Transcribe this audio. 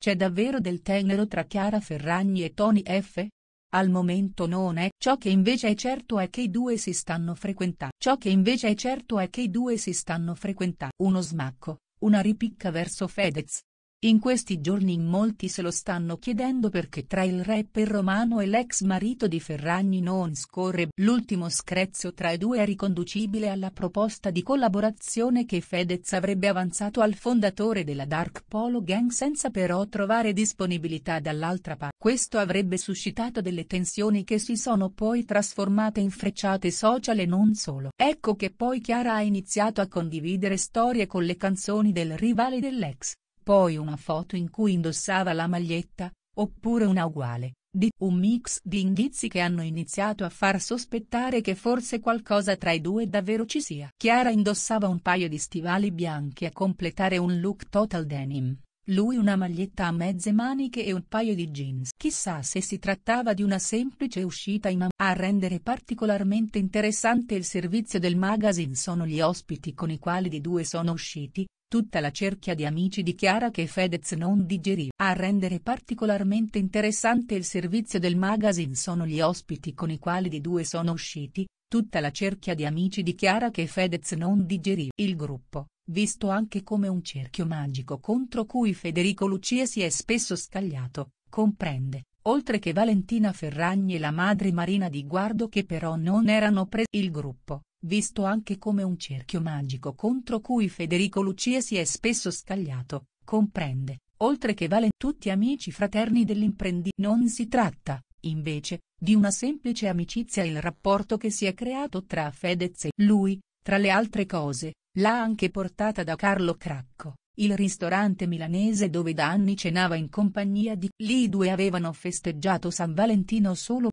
C'è davvero del tenero tra Chiara Ferragni e Tony F? Al momento non è ciò che invece è certo è che i due si stanno frequentando. Ciò che invece è certo è che i due si stanno frequentando. Uno smacco, una ripicca verso Fedez, in questi giorni in molti se lo stanno chiedendo perché tra il rapper romano e l'ex marito di Ferragni non scorre l'ultimo screzio tra i due è riconducibile alla proposta di collaborazione che Fedez avrebbe avanzato al fondatore della Dark Polo Gang senza però trovare disponibilità dall'altra parte. Questo avrebbe suscitato delle tensioni che si sono poi trasformate in frecciate social e non solo. Ecco che poi Chiara ha iniziato a condividere storie con le canzoni del rivale dell'ex poi una foto in cui indossava la maglietta, oppure una uguale, di un mix di indizi che hanno iniziato a far sospettare che forse qualcosa tra i due davvero ci sia. Chiara indossava un paio di stivali bianchi a completare un look total denim, lui una maglietta a mezze maniche e un paio di jeans. Chissà se si trattava di una semplice uscita in am- A rendere particolarmente interessante il servizio del magazine sono gli ospiti con i quali di due sono usciti, Tutta la cerchia di amici dichiara che Fedez non digeriva. A rendere particolarmente interessante il servizio del magazine sono gli ospiti con i quali di due sono usciti, tutta la cerchia di amici dichiara che Fedez non digeriva. Il gruppo, visto anche come un cerchio magico contro cui Federico Lucia si è spesso scagliato, comprende, oltre che Valentina Ferragni e la madre Marina Di Guardo che però non erano presi il gruppo, visto anche come un cerchio magico contro cui Federico Lucia si è spesso scagliato, comprende, oltre che Valentina tutti amici fraterni dell'imprenditore Non si tratta, invece, di una semplice amicizia il rapporto che si è creato tra Fedez e lui, tra le altre cose, L'ha anche portata da Carlo Cracco, il ristorante milanese dove da anni cenava in compagnia di... Lì i due avevano festeggiato San Valentino solo